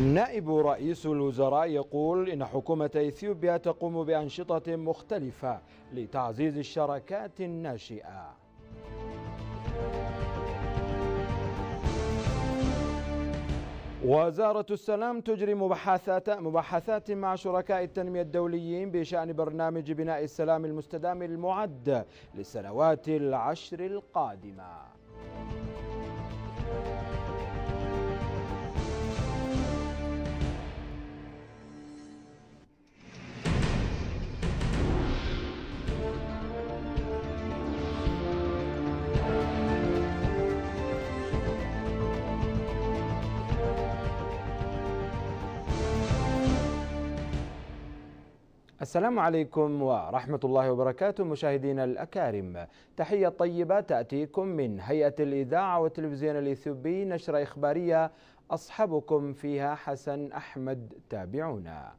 نائب رئيس الوزراء يقول إن حكومة إثيوبيا تقوم بأنشطة مختلفة لتعزيز الشراكات الناشئة وزارة السلام تجري مباحثات مباحثات مع شركاء التنمية الدوليين بشأن برنامج بناء السلام المستدام المعد للسنوات العشر القادمة. السلام عليكم ورحمة الله وبركاته مشاهدينا الأكارم تحية طيبة تأتيكم من هيئة الإذاعة والتلفزيون الإثيوبي نشرة إخبارية أصحابكم فيها حسن أحمد تابعونا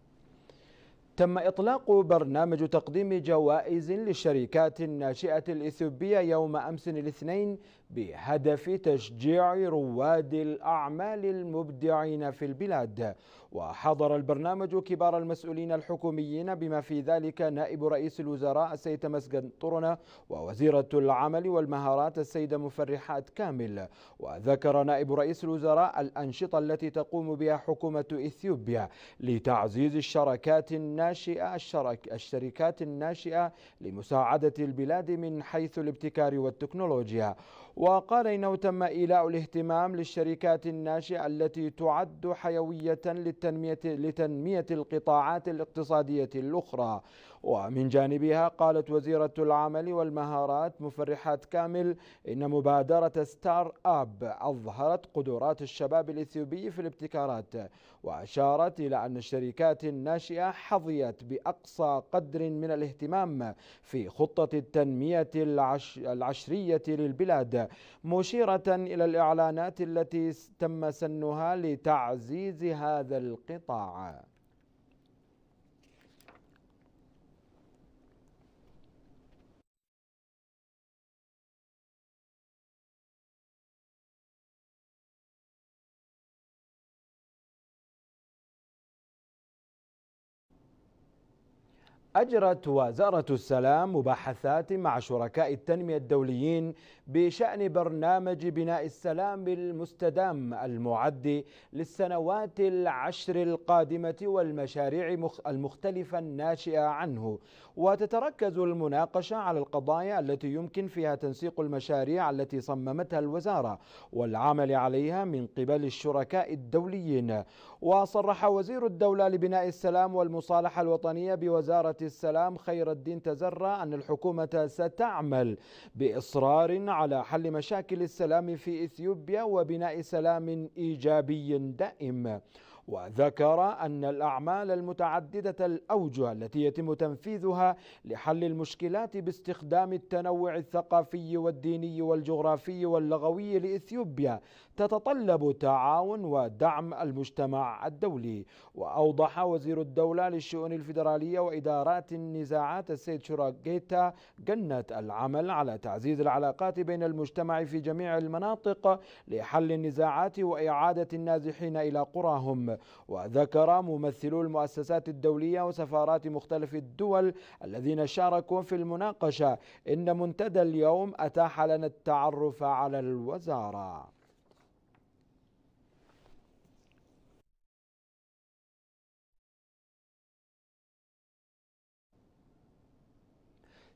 تم إطلاق برنامج تقديم جوائز للشركات الناشئة الإثيوبية يوم أمس الاثنين بهدف تشجيع رواد الأعمال المبدعين في البلاد وحضر البرنامج كبار المسؤولين الحكوميين بما في ذلك نائب رئيس الوزراء السيد مسجد طرنة ووزيرة العمل والمهارات السيدة مفرحات كامل وذكر نائب رئيس الوزراء الأنشطة التي تقوم بها حكومة إثيوبيا لتعزيز الشراكات الناشئة الناشئة الشرك الشركات الناشئة لمساعدة البلاد من حيث الابتكار والتكنولوجيا وقال إنه تم إيلاء الاهتمام للشركات الناشئة التي تعد حيوية للتنمية لتنمية القطاعات الاقتصادية الأخرى ومن جانبها قالت وزيرة العمل والمهارات مفرحات كامل إن مبادرة ستار أب أظهرت قدرات الشباب الإثيوبي في الابتكارات وأشارت إلى أن الشركات الناشئة حظيت بأقصى قدر من الاهتمام في خطة التنمية العش العشرية للبلاد مشيرة إلى الإعلانات التي تم سنها لتعزيز هذا القطاع أجرت وزارة السلام مباحثات مع شركاء التنمية الدوليين بشأن برنامج بناء السلام المستدام المعد للسنوات العشر القادمة والمشاريع المختلفة الناشئة عنه وتتركز المناقشة على القضايا التي يمكن فيها تنسيق المشاريع التي صممتها الوزارة والعمل عليها من قبل الشركاء الدوليين وصرح وزير الدولة لبناء السلام والمصالحة الوطنية بوزارة السلام خير الدين تزرع أن الحكومة ستعمل بإصرار على حل مشاكل السلام في إثيوبيا وبناء سلام إيجابي دائم وذكر أن الأعمال المتعددة الأوجه التي يتم تنفيذها لحل المشكلات باستخدام التنوع الثقافي والديني والجغرافي واللغوي لإثيوبيا تتطلب تعاون ودعم المجتمع الدولي وأوضح وزير الدولة للشؤون الفيدرالية وإدارات النزاعات السيد شوراغيتا جنة العمل على تعزيز العلاقات بين المجتمع في جميع المناطق لحل النزاعات وإعادة النازحين إلى قراهم وذكر ممثلو المؤسسات الدولية وسفارات مختلف الدول الذين شاركوا في المناقشة إن منتدى اليوم أتاح لنا التعرف على الوزارة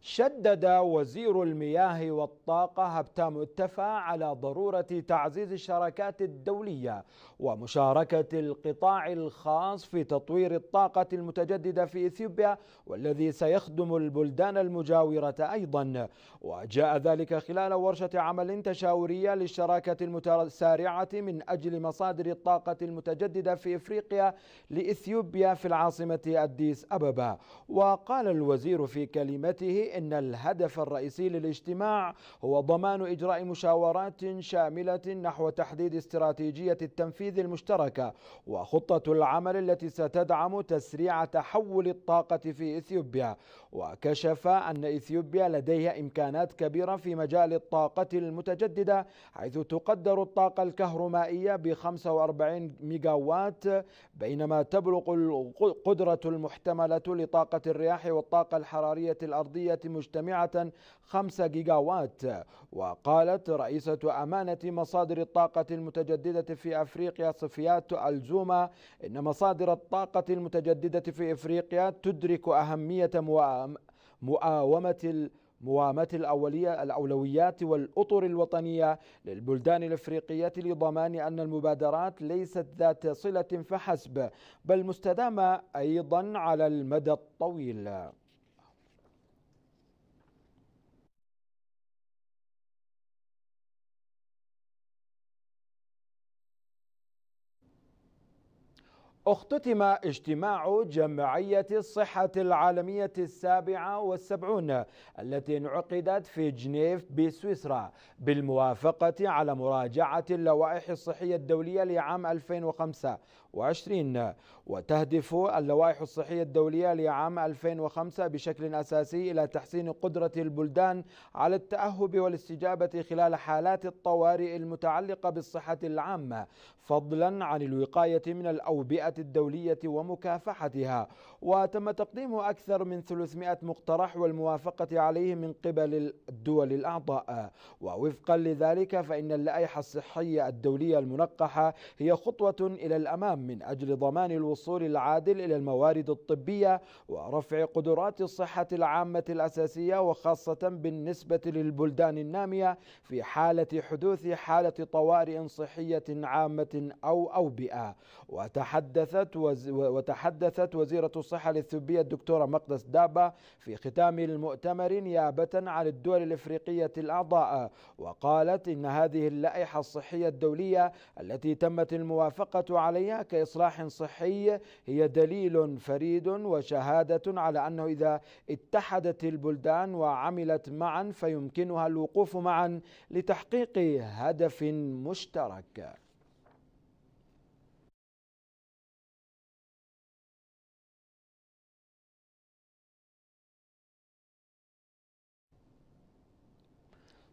شدد وزير المياه والطاقة هبتام التفا على ضرورة تعزيز الشراكات الدولية ومشاركة القطاع الخاص في تطوير الطاقة المتجددة في إثيوبيا والذي سيخدم البلدان المجاورة أيضا وجاء ذلك خلال ورشة عمل تشاورية للشراكة المتسارعة من أجل مصادر الطاقة المتجددة في إفريقيا لإثيوبيا في العاصمة أديس أبابا وقال الوزير في كلمته أن الهدف الرئيسي للاجتماع هو ضمان إجراء مشاورات شاملة نحو تحديد استراتيجية التنفيذ المشتركة وخطة العمل التي ستدعم تسريع تحول الطاقة في إثيوبيا وكشف أن إثيوبيا لديها إمكانات كبيرة في مجال الطاقة المتجددة حيث تقدر الطاقة الكهرومائية ب 45 ميجاوات بينما تبلغ القدرة المحتملة لطاقة الرياح والطاقة الحرارية الأرضية مجتمعة 5 جيجاوات وقالت رئيسة أمانة مصادر الطاقة المتجددة في أفريقيا صفيات الزوما إن مصادر الطاقة المتجددة في إفريقيا تدرك أهمية مؤاومة موامة الأولية الأولويات والأطر الوطنية للبلدان الإفريقية لضمان أن المبادرات ليست ذات صلة فحسب بل مستدامة أيضا على المدى الطويل اختتم اجتماع جمعية الصحة العالمية السابعة والسبعون التي انعقدت في جنيف بسويسرا بالموافقة على مراجعة اللوائح الصحية الدولية لعام 2025 وتهدف اللوائح الصحية الدولية لعام 2005 بشكل أساسي إلى تحسين قدرة البلدان على التأهب والاستجابة خلال حالات الطوارئ المتعلقة بالصحة العامة فضلا عن الوقاية من الأوبئة الدولية ومكافحتها وتم تقديم أكثر من 300 مقترح والموافقة عليه من قبل الدول الأعضاء ووفقا لذلك فإن اللائحة الصحية الدولية المنقحة هي خطوة إلى الأمام من أجل ضمان الوصول العادل إلى الموارد الطبية ورفع قدرات الصحة العامة الأساسية وخاصة بالنسبة للبلدان النامية في حالة حدوث حالة طوارئ صحية عامة أو أوبئة وتحدث تحدثت وز وتحدثت وزيرة الصحة الإثيوبية الدكتورة مقدس دابا في ختام المؤتمر نيابة عن الدول الإفريقية الأعضاء وقالت إن هذه اللائحة الصحية الدولية التي تمت الموافقة عليها كإصلاح صحي هي دليل فريد وشهادة على أنه إذا اتحدت البلدان وعملت معا فيمكنها الوقوف معا لتحقيق هدف مشترك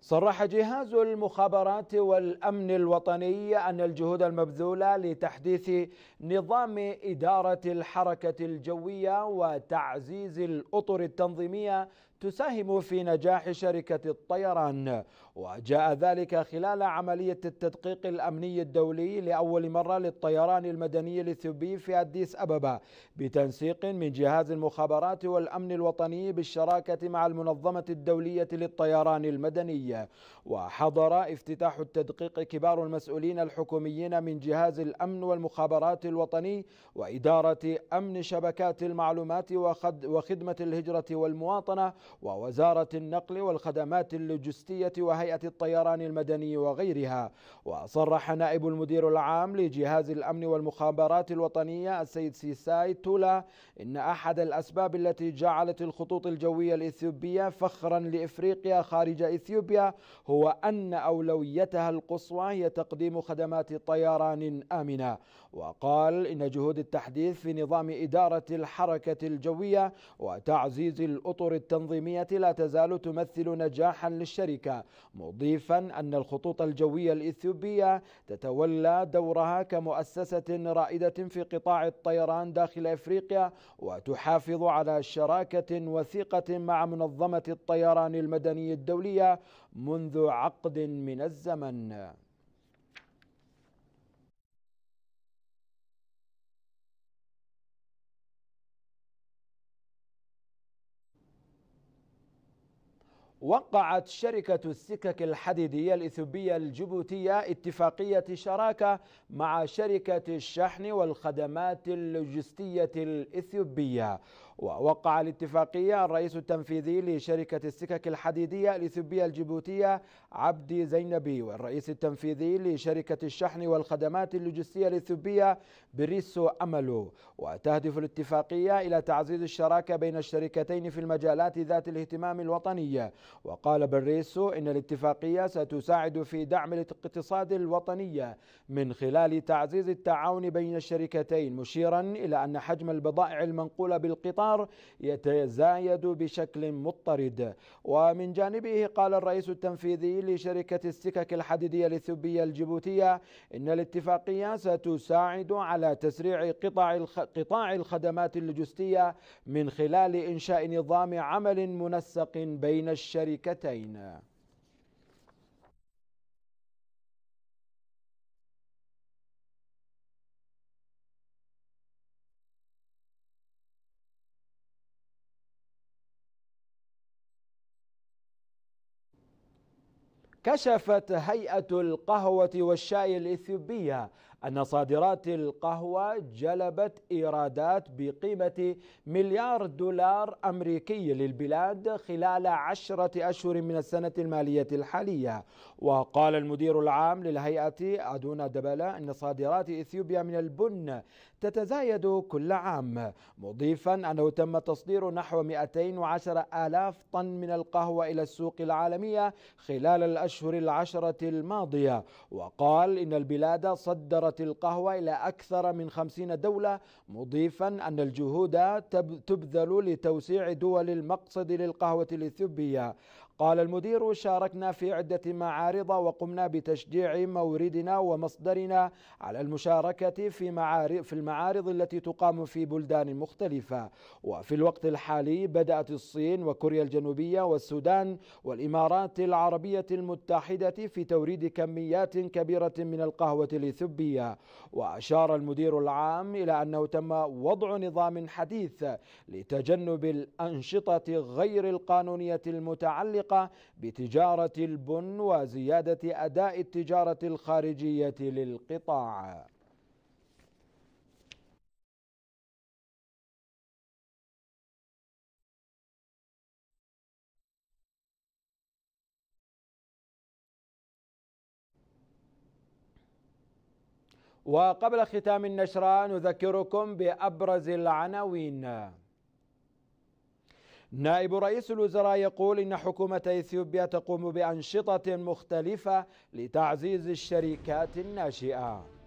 صرح جهاز المخابرات والامن الوطني ان الجهود المبذوله لتحديث نظام اداره الحركه الجويه وتعزيز الاطر التنظيميه تساهم في نجاح شركه الطيران وجاء ذلك خلال عملية التدقيق الأمني الدولي لأول مرة للطيران المدني الإثيوبي في أديس أبابا بتنسيق من جهاز المخابرات والأمن الوطني بالشراكة مع المنظمة الدولية للطيران المدني وحضر افتتاح التدقيق كبار المسؤولين الحكوميين من جهاز الأمن والمخابرات الوطني وإدارة أمن شبكات المعلومات وخدمة الهجرة والمواطنة ووزارة النقل والخدمات اللوجستية وهيئة هيئة الطيران المدني وغيرها وصرح نائب المدير العام لجهاز الأمن والمخابرات الوطنية السيد سيساي تولا إن أحد الأسباب التي جعلت الخطوط الجوية الإثيوبية فخرا لإفريقيا خارج إثيوبيا هو أن أولويتها القصوى هي تقديم خدمات طيران آمنة وقال إن جهود التحديث في نظام إدارة الحركة الجوية وتعزيز الأطر التنظيمية لا تزال تمثل نجاحا للشركة مضيفا أن الخطوط الجوية الإثيوبية تتولى دورها كمؤسسة رائدة في قطاع الطيران داخل إفريقيا وتحافظ على شراكة وثيقة مع منظمة الطيران المدني الدولية منذ عقد من الزمن وقعت شركة السكك الحديدية الإثيوبية الجيبوتية اتفاقية شراكة مع شركة الشحن والخدمات اللوجستية الإثيوبية ووقع الاتفاقية الرئيس التنفيذي لشركة السكك الحديدية الإثيوبية الجيبوتية عبدي زينبي والرئيس التنفيذي لشركة الشحن والخدمات اللوجستية الإثيوبية بريسو أملو وتهدف الاتفاقية إلى تعزيز الشراكة بين الشركتين في المجالات ذات الاهتمام الوطني وقال بريسو إن الاتفاقية ستساعد في دعم الاقتصاد الوطني من خلال تعزيز التعاون بين الشركتين مشيرا إلى أن حجم البضائع المنقولة بالقطار الأسعار يتزايد بشكل مضطرد ومن جانبه قال الرئيس التنفيذي لشركة السكك الحديدية الإثيوبية الجيبوتية إن الاتفاقية ستساعد على تسريع قطاع قطاع الخدمات اللوجستية من خلال إنشاء نظام عمل منسق بين الشركتين كشفت هيئة القهوة والشاي الإثيوبية أن صادرات القهوة جلبت إيرادات بقيمة مليار دولار أمريكي للبلاد خلال عشرة أشهر من السنة المالية الحالية وقال المدير العام للهيئة أدونا دبلا أن صادرات إثيوبيا من البن تتزايد كل عام مضيفا أنه تم تصدير نحو 210 آلاف طن من القهوة إلى السوق العالمية خلال الأشهر العشرة الماضية وقال إن البلاد صدرت بصيغة القهوة إلى أكثر من خمسين دولة مضيفا أن الجهود تبذل لتوسيع دول المقصد للقهوة الإثيوبية قال المدير شاركنا في عدة معارض وقمنا بتشجيع موردنا ومصدرنا على المشاركة في معارض في المعارض التي تقام في بلدان مختلفة وفي الوقت الحالي بدأت الصين وكوريا الجنوبية والسودان والإمارات العربية المتحدة في توريد كميات كبيرة من القهوة الإثيوبية وأشار المدير العام إلى أنه تم وضع نظام حديث لتجنب الأنشطة غير القانونية المتعلقة متعلقة بتجارة البن وزيادة أداء التجارة الخارجية للقطاع وقبل ختام النشرة نذكركم بأبرز العناوين نائب رئيس الوزراء يقول إن حكومة إثيوبيا تقوم بأنشطة مختلفة لتعزيز الشركات الناشئة